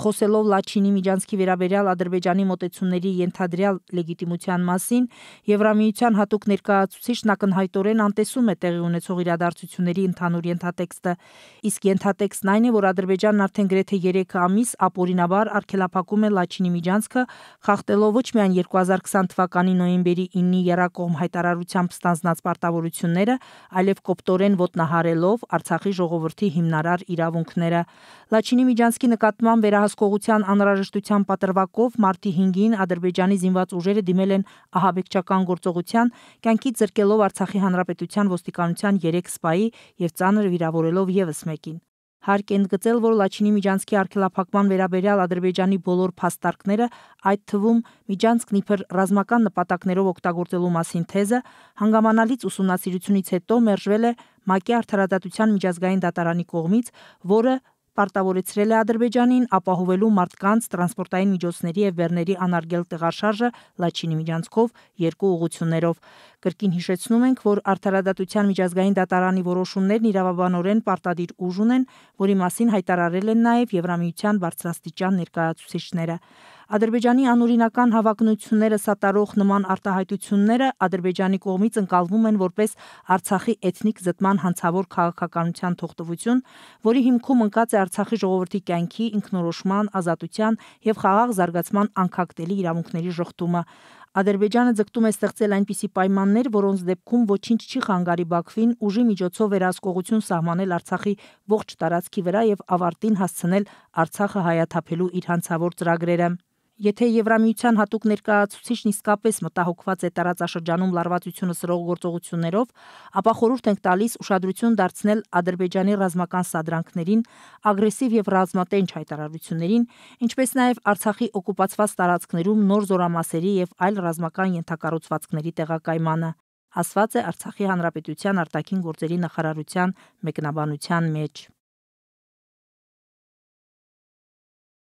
Խոսելով Լաչինի միջանցքի վերաբերյալ Ադրբեջանի մտեցումների ենթադրյալ լեգիտիմության մասին, Եվրամիության հատուկ ներկայացուցիչն ակնհայտորեն անտեսում է տեղի ունեցող իրադարձությունների ընդհանուր ենթատեքստը, իսկ ենթատեքստն այն է, որ Ադրբեջանն արդեն գրեթե 3 ամիս ապօրինաբար արգելափակում է Լաչինի միջանցքը, խախտելով ոչ միայն 2020 թվականի նոյեմբերի 9-ի երակողմ հայտարարությամբ ստանձնած պարտավորությունները, այլև կոպտորեն ոտնահարելով Արցախի ժողովրդի հիմնարար իրավունքները։ Լաչինի միջանցքի նկատմամբ վերահսկողության անհրաժեշտության պատրվակով մարտի 5-ին Ադրբեջանի զինված ուժերը դիմել են ահաբեկչական գործողության, կյանքի ձրկելով Արցախի հանրապետության ոստիկանության 3 սպայի եւ ծանր վիրավորելով եւս մեկին։ Հարկ են գծել, որ Լաչինի միջանցքի արգելափակման վերաբերյալ Ադրբեջանի բոլոր փաստարկները, այդ թվում միջանցքն իբր ռազմական նպատակներով օգտագործելու մասին թեզը, հանգամանալից ուսումնասիրությունից հետո մերժվել է ՄԱԿ-ի արդարադատության միջազգային դատարանի կողմից, որը պարտավորեցրել է Ադրբեջանին ապահովելու մարդկանց, տրանսպորտային միջոցների եւ բեռների անարգել տեղաշարժը Լաչինի միջանցքով երկու ուղություններով։ Կրկին հիշեցնում ենք, որ արդարադատության միջազգային դատարանի որոշումներն իրավաբանորեն պարտադիր ուժ ունեն, որի մասին հայտարարել են նաև Եվրամիության բարձրաստիճան ներկայացուցիչները։ Ադրբեջանի անօրինական հավակնությունները սատարող նման արտահայտությունները Ադրբեջանի կողմից ընկալվում են որպես Արցախի էթնիկ զտման հանցավոր քաղաքականության թողտվություն, որի հիմքում ընկած է Արցախի ժողովրդի կյանքի ինքնորոշման, ազատության եւ խաղաղ զարգացման անկախտելի իրավունքների ժխտումը։ Ադրբեջանը ձգտում է ստեղծել այնպիսի պայմաններ, որոնց դեպքում ոչինչ չի խանգարի Բաքվին ուժի միջոցով վերահսկողություն սահմանել Արցախի ողջ տարածքի վրա եւ ավարտին հասցնել Արցախը հայաթափելու իր հանցավոր ծրագրերը։ Եթե Եվրամիության հատուկ ներկայացուցիչն իսկապես մտահոգված է տարածաշրջանում լարվածությունը սրող գործողություններով, ապա խորհուրդ ենք տալիս ուշադրություն դարձնել Ադրբեջանի ռազմական սադրանքներին, ագրեսիվ եւ ռազմատենչ հայտարարություններին, ինչպես նաեւ Արցախի օկուպացված տարածքներում նոր զորամասերի եւ այլ ռազմական ենթակառուցվածքների տեղակայմանը, ասված է Արցախի հանրապետության արտաքին գործերի նախարարության մեկնաբանության մեջ։